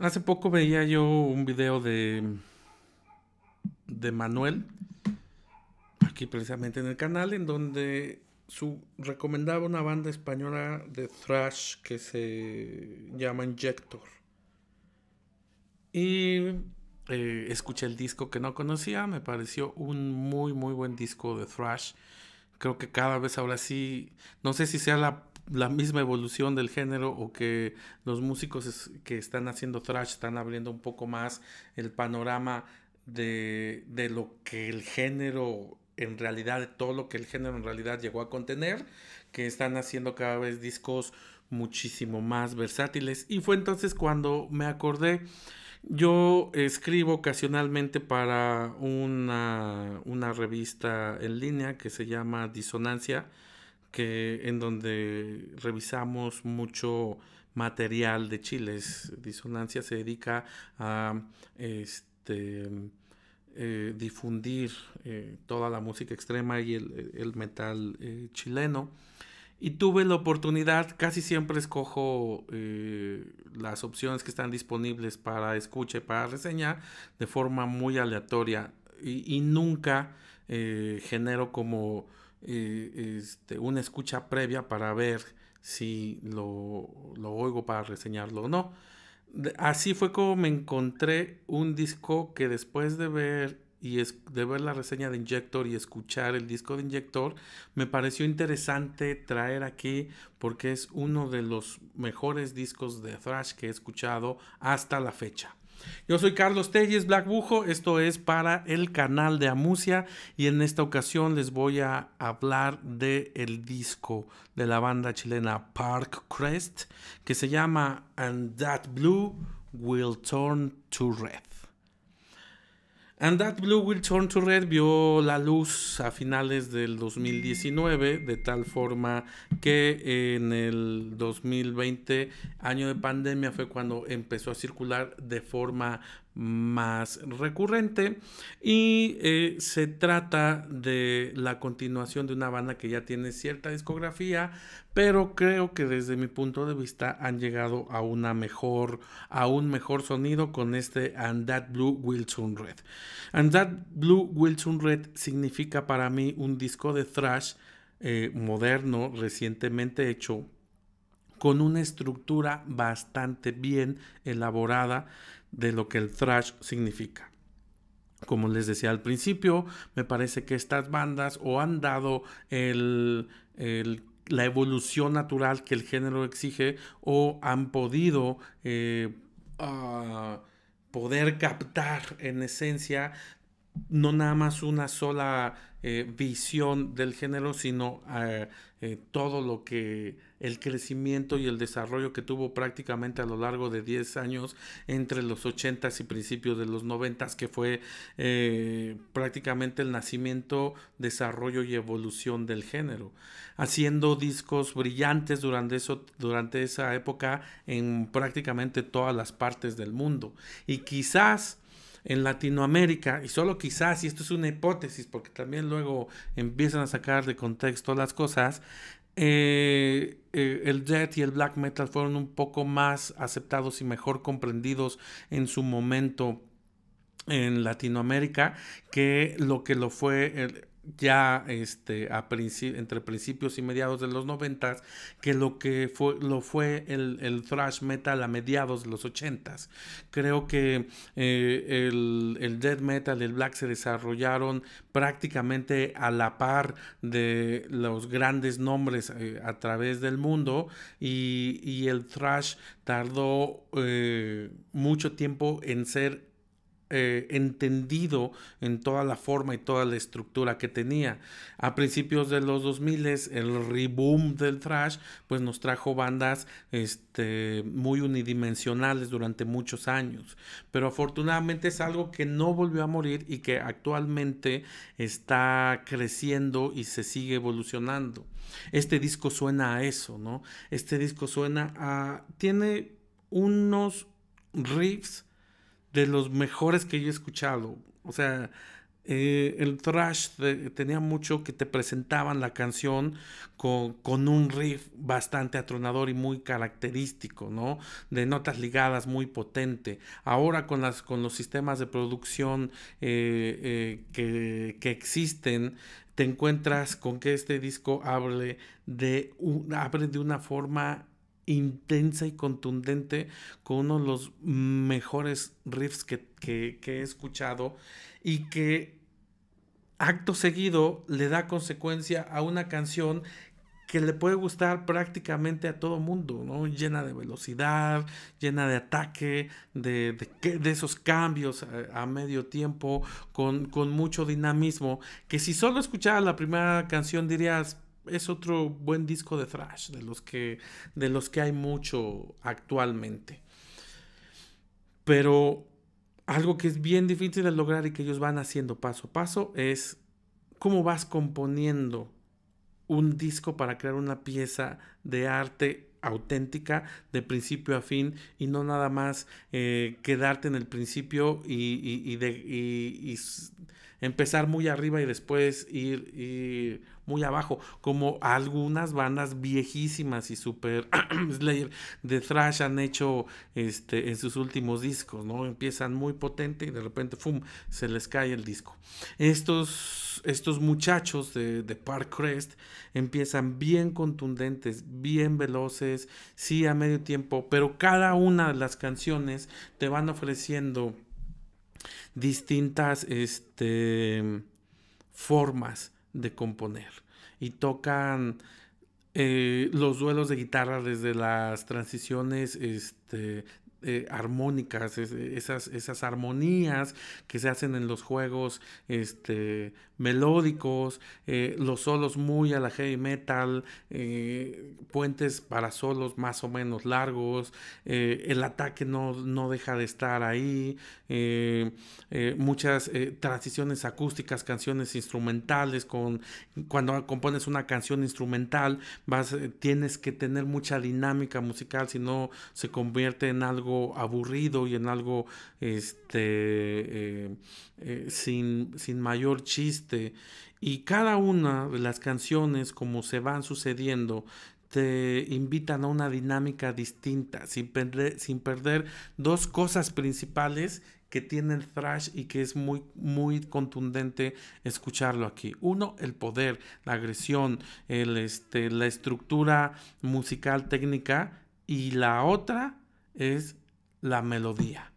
Hace poco veía yo un video de, de Manuel, aquí precisamente en el canal, en donde su, recomendaba una banda española de thrash que se llama Injector. Y eh, escuché el disco que no conocía, me pareció un muy, muy buen disco de thrash. Creo que cada vez ahora sí, no sé si sea la la misma evolución del género o que los músicos que están haciendo thrash están abriendo un poco más el panorama de, lo que el género en realidad, de todo lo que el género en realidad llegó a contener, que están haciendo cada vez discos muchísimo más versátiles. Y fue entonces cuando me acordé, yo escribo ocasionalmente para una, una revista en línea que se llama Disonancia en donde revisamos mucho material de Chiles. Disonancia se dedica a este, eh, difundir eh, toda la música extrema y el, metal eh, chileno. Y tuve la oportunidad, casi siempre escojo las opciones que están disponibles para escucha y para reseñar de forma muy aleatoria y nunca genero como eh, este, una escucha previa para ver si lo, oigo para reseñarlo o no. Así fue como me encontré un disco que después de ver y de ver la reseña de Injector y escuchar el disco de Injector, me pareció interesante traer aquí porque es uno de los mejores discos de thrash que he escuchado hasta la fecha. Yo soy Carlos Telles Black Bujo, esto es para el canal de Amusia y en esta ocasión les voy a hablar del el disco de la banda chilena Park Crest que se llama And That Blue Will Turn to Red. And That Blue Will Turn to Red vio la luz a finales del 2019, de tal forma que en el 2020, año de pandemia, fue cuando empezó a circular de forma más recurrente y eh, se trata de la continuación de una banda que ya tiene cierta discografía pero creo que desde mi punto de vista han llegado a una mejor a un mejor sonido con este And That Blue Wilson Red And That Blue Wilson Red significa para mí un disco de thrash eh, moderno recientemente hecho con una estructura bastante bien elaborada de lo que el thrash significa. Como les decía al principio, me parece que estas bandas o han dado el, la evolución natural que el género exige o han podido eh, ah, poder captar en esencia no nada más una sola eh, visión del género, sino eh, eh, todo lo que el crecimiento y el desarrollo que tuvo prácticamente a lo largo de 10 años entre los 80s y principios de los 90s, que fue prácticamente el nacimiento, desarrollo y evolución del género, haciendo discos brillantes durante, eso, durante esa época en prácticamente todas las partes del mundo. Y quizás en Latinoamérica, y solo quizás, y esto es una hipótesis, porque también luego empiezan a sacar de contexto las cosas, eh, eh, el jet y el black metal fueron un poco más aceptados y mejor comprendidos en su momento en Latinoamérica que lo que lo fue el, ya este, a entre principios y mediados de los noventas que lo que fue, lo fue el, thrash metal a mediados de los ochentas. Creo que eh, el, el death metal, el black se desarrollaron prácticamente a la par de los grandes nombres eh, a través del mundo y, el thrash tardó eh, mucho tiempo en ser eh, entendido en toda la forma y toda la estructura que tenía. A principios de los 2000 el reboom del thrash pues nos trajo bandas este, muy unidimensionales durante muchos años, pero afortunadamente es algo que no volvió a morir y que actualmente está creciendo y se sigue evolucionando. Este disco suena a eso, ¿no? Este disco suena a tiene unos riffs de los mejores que yo he escuchado. O sea, eh, el thrash tenía mucho que te presentaban la canción con, un riff bastante atronador y muy característico, ¿no? De notas ligadas muy potente. Ahora con, las, con los sistemas de producción eh, eh, que, existen, te encuentras con que este disco hable de, abre de una forma intensa y contundente con uno de los mejores riffs que, he escuchado y que acto seguido le da consecuencia a una canción que le puede gustar prácticamente a todo mundo, ¿no? Llena de velocidad, llena de ataque, de, esos cambios a, medio tiempo, con, con, mucho dinamismo, que si solo escuchara la primera canción dirías, es otro buen disco de thrash, de los que, de los que hay mucho actualmente. Pero algo que es bien difícil de lograr y que ellos van haciendo paso a paso es cómo vas componiendo un disco para crear una pieza de arte auténtica de principio a fin y no nada más eh, quedarte en el principio y, y, de, y empezar muy arriba y después ir, muy abajo, como algunas bandas viejísimas y super Slayer de thrash han hecho este, en sus últimos discos, ¿no? Empiezan muy potente y de repente, ¡fum!, se les cae el disco. Estos, estos muchachos de, de Park Crest empiezan bien contundentes, bien veloces, sí a medio tiempo, pero cada una de las canciones te van ofreciendo distintas este, formas de componer y tocan eh, los duelos de guitarra desde las transiciones este, eh, armónicas, eh, esas, esas armonías que se hacen en los juegos este, melódicos, eh, los solos muy a la heavy metal, puentes para solos más o menos largos, el ataque no, no, deja de estar ahí, muchas transiciones acústicas, canciones instrumentales, con, cuando compones una canción instrumental vas, tienes que tener mucha dinámica musical, si no se convierte en algo aburrido y en algo este, eh, eh, sin, mayor chiste. Y cada una de las canciones, como se van sucediendo, te invitan a una dinámica distinta, sin perder, sin perder dos cosas principales que tiene el thrash y que es muy, muy contundente escucharlo aquí. Uno, el poder, la agresión, el, este, la estructura musical técnica y la otra es la melodía.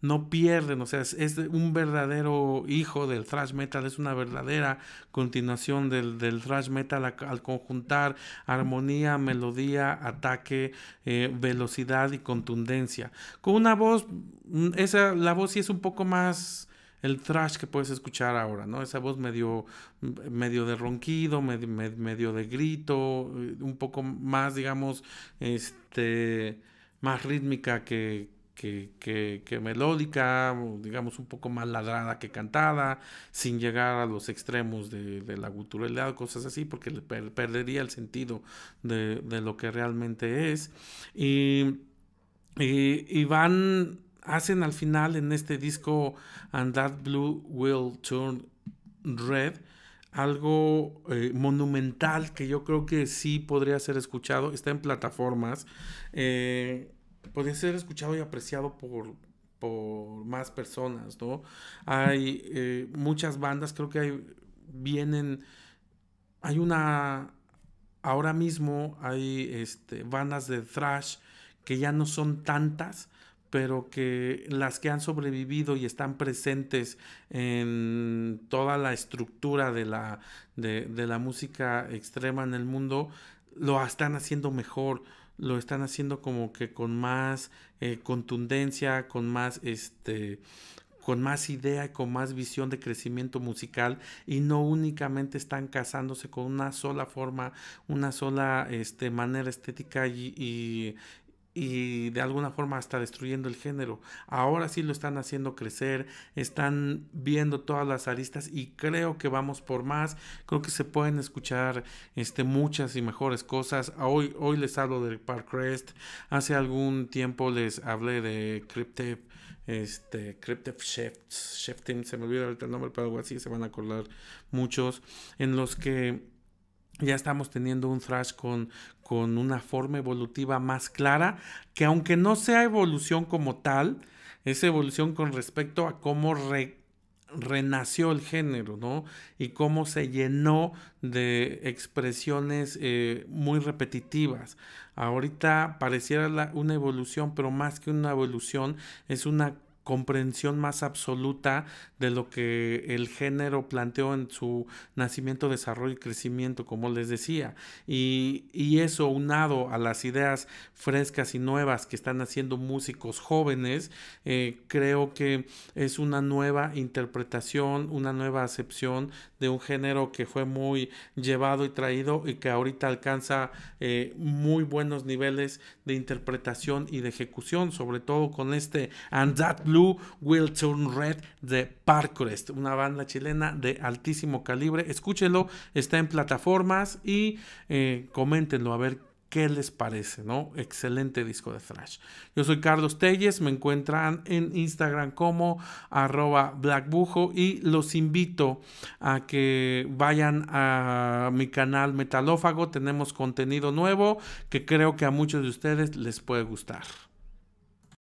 No pierden, o sea, es, un verdadero hijo del thrash metal, es una verdadera continuación del, thrash metal al conjuntar armonía, melodía, ataque, eh, velocidad y contundencia. Con una voz, mm, esa, la voz sí es un poco más el thrash que puedes escuchar ahora, ¿no? Esa voz medio, mm, medio de ronquido, medio, medio de grito, eh, un poco más, digamos, este, más rítmica que, que, melódica, digamos un poco más ladrada que cantada, sin llegar a los extremos de, la guturalidad, cosas así, porque perdería el sentido de, lo que realmente es. Y, van, hacen al final en este disco And That Blue Will Turn Red, algo eh, monumental que yo creo que sí podría ser escuchado. Está en plataformas. Eh, podría ser escuchado y apreciado por, por más personas, ¿no? Hay eh, muchas bandas, creo que hay, vienen, hay una, ahora mismo hay este, bandas de thrash que ya no son tantas, pero que las que han sobrevivido y están presentes en toda la estructura de la, de, de la música extrema en el mundo, lo están haciendo mejor lo están haciendo como que con más eh, contundencia, con más este con más idea, y con más visión de crecimiento musical y no únicamente están casándose con una sola forma, una sola este, manera estética y, y de alguna forma hasta destruyendo el género. Ahora sí lo están haciendo crecer, están viendo todas las aristas y creo que vamos por más. Creo que se pueden escuchar este, muchas y mejores cosas. Hoy, hoy les hablo de Parkrest. Hace algún tiempo les hablé de Cryptef este, Cryptive Shifts, Shifting, se me olvidó el nombre, pero algo así, se van a acordar muchos, en los que ya estamos teniendo un thrash con, con una forma evolutiva más clara, que aunque no sea evolución como tal, es evolución con respecto a cómo renació el género, ¿no? Y cómo se llenó de expresiones eh, muy repetitivas. Ahorita pareciera una evolución, pero más que una evolución, es una comprensión más absoluta de lo que el género planteó en su nacimiento, desarrollo y crecimiento, como les decía. Y, eso unado a las ideas frescas y nuevas que están haciendo músicos jóvenes, eh, creo que es una nueva interpretación, una nueva acepción de un género que fue muy llevado y traído y que ahorita alcanza eh, muy buenos niveles de interpretación y de ejecución, sobre todo con este And That Blue Will Turn Red de Parkrest, una banda chilena de altísimo calibre. Escúchenlo, está en plataformas y eh, coméntenlo a ver ¿Qué les parece? ¿No? Excelente disco de thrash. Yo soy Carlos Telles, me encuentran en Instagram como arroba blackbujo y los invito a que vayan a mi canal Metalófago, tenemos contenido nuevo que creo que a muchos de ustedes les puede gustar.